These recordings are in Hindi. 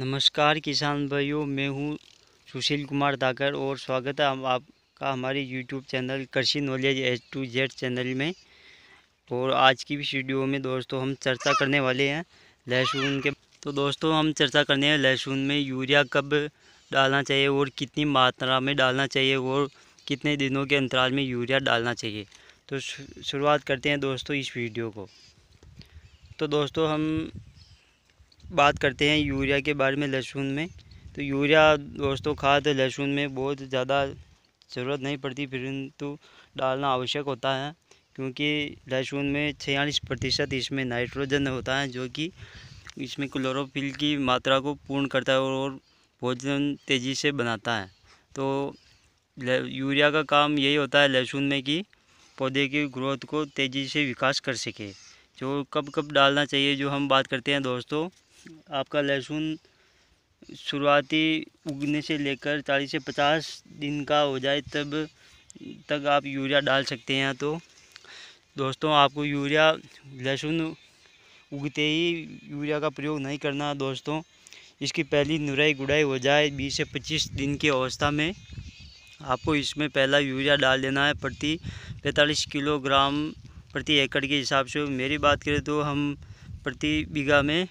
नमस्कार किसान भाइयों मैं हूं सुशील कुमार धाकर और स्वागत है हम आपका हमारे यूट्यूब चैनल कृषि knowledge H to Z channel में और आज की भी वीडियो में दोस्तों हम चर्चा करने वाले हैं लहसुन के तो दोस्तों हम चर्चा करने हैं लहसुन में यूरिया कब डालना चाहिए और कितनी मात्रा में डालना चाहिए और कितने दिनों के अंतराल में यूरिया डालना चाहिए तो शुरुआत करते हैं दोस्तों इस वीडियो को तो दोस्तों हम बात करते हैं यूरिया के बारे में लहसुन में तो यूरिया दोस्तों खाद लहसुन में बहुत ज़्यादा ज़रूरत नहीं पड़ती परंतु डालना आवश्यक होता है क्योंकि लहसुन में छियालीस प्रतिशत इसमें नाइट्रोजन होता है जो कि इसमें क्लोरोफिल की मात्रा को पूर्ण करता है और भोजन तेज़ी से बनाता है तो यूरिया का काम यही होता है लहसुन में कि पौधे की ग्रोथ को तेज़ी से विकास कर सके जो कब कब डालना चाहिए जो हम बात करते हैं दोस्तों आपका लहसुन शुरुआती उगने से लेकर चालीस से पचास दिन का हो जाए तब तक आप यूरिया डाल सकते हैं तो दोस्तों आपको यूरिया लहसुन उगते ही यूरिया का प्रयोग नहीं करना दोस्तों इसकी पहली नुराई गुड़ाई हो जाए बीस से पच्चीस दिन की अवस्था में आपको इसमें पहला यूरिया डाल देना है प्रति पैंतालीस किलोग्राम प्रति एकड़ के हिसाब से मेरी बात करें तो हम प्रति बीघा में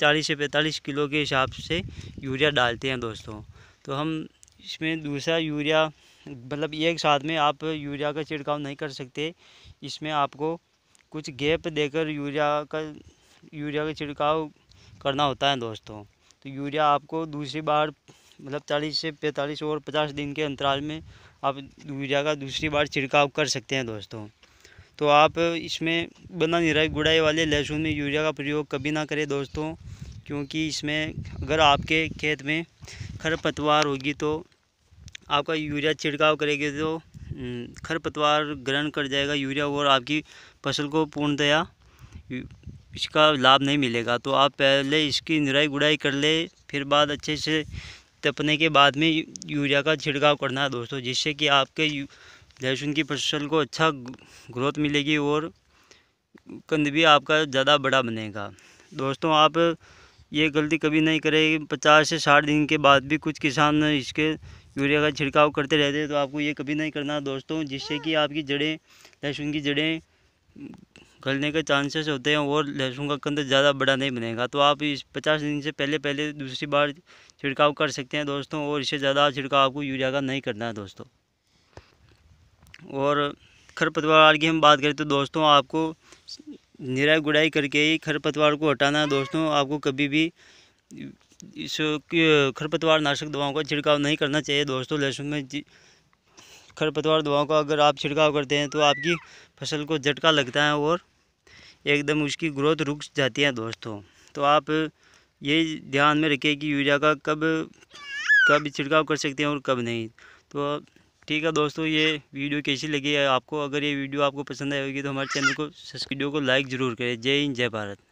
चालीस से पैंतालीस किलो के हिसाब से यूरिया डालते हैं दोस्तों तो हम इसमें दूसरा यूरिया मतलब एक साथ में आप यूरिया का छिड़काव नहीं कर सकते इसमें आपको कुछ गैप देकर यूरिया का यूरिया का छिड़काव करना होता है दोस्तों तो यूरिया आपको दूसरी बार मतलब चालीस से पैंतालीस और पचास दिन के अंतराल में आप यूरिया का दूसरी बार छिड़काव कर सकते हैं दोस्तों तो आप इसमें बना नहीं रहा गुड़ाई वाले लहसुन में यूरिया का प्रयोग कभी ना करें दोस्तों क्योंकि इसमें अगर आपके खेत में खरपतवार होगी तो आपका यूरिया छिड़काव करेंगे तो हम्म, खरपतवार ग्रहण कर जाएगा यूरिया और आपकी फसल को पूर्णतया इसका लाभ नहीं मिलेगा तो आप पहले इसकी निराई गुड़ाई कर ले फिर बाद अच्छे से तपने के बाद में यूरिया का छिड़काव करना है दोस्तों जिससे कि आपके लहसुन की फसल को अच्छा ग्रोथ मिलेगी और कंद भी आपका ज़्यादा बड़ा बनेगा दोस्तों आप ये गलती कभी नहीं करें पचास से साठ दिन के बाद भी कुछ किसान इसके यूरिया का छिड़काव करते रहते हैं तो आपको ये कभी नहीं करना दोस्तों जिससे कि आपकी जड़ें लहसुन की जड़ें गलने के चांसेस होते हैं और लहसुन का कंद ज़्यादा बड़ा नहीं बनेगा तो आप इस पचास दिन से पहले पहले दूसरी बार छिड़काव कर सकते हैं दोस्तों और इससे ज़्यादा छिड़काव आपको यूरिया का नहीं करना है दोस्तों और खरपतवार की हम बात करें तो दोस्तों आपको निराई गुड़ाई करके ही खरपतवार को हटाना है दोस्तों आपको कभी भी इस खरपतवार नाशक दवाओं का छिड़काव नहीं करना चाहिए दोस्तों लहसुन में खरपतवार दवाओं का अगर आप छिड़काव करते हैं तो आपकी फसल को झटका लगता है और एकदम उसकी ग्रोथ रुक जाती है दोस्तों तो आप ये ध्यान में रखिए कि यूरिया का कब कब छिड़काव कर सकते हैं और कब नहीं तो ठीक है दोस्तों ये वीडियो कैसी लगी है आपको अगर ये वीडियो आपको पसंद आएगी होगी तो हमारे चैनल को वीडियो को लाइक ज़रूर करें जय हिंद जय भारत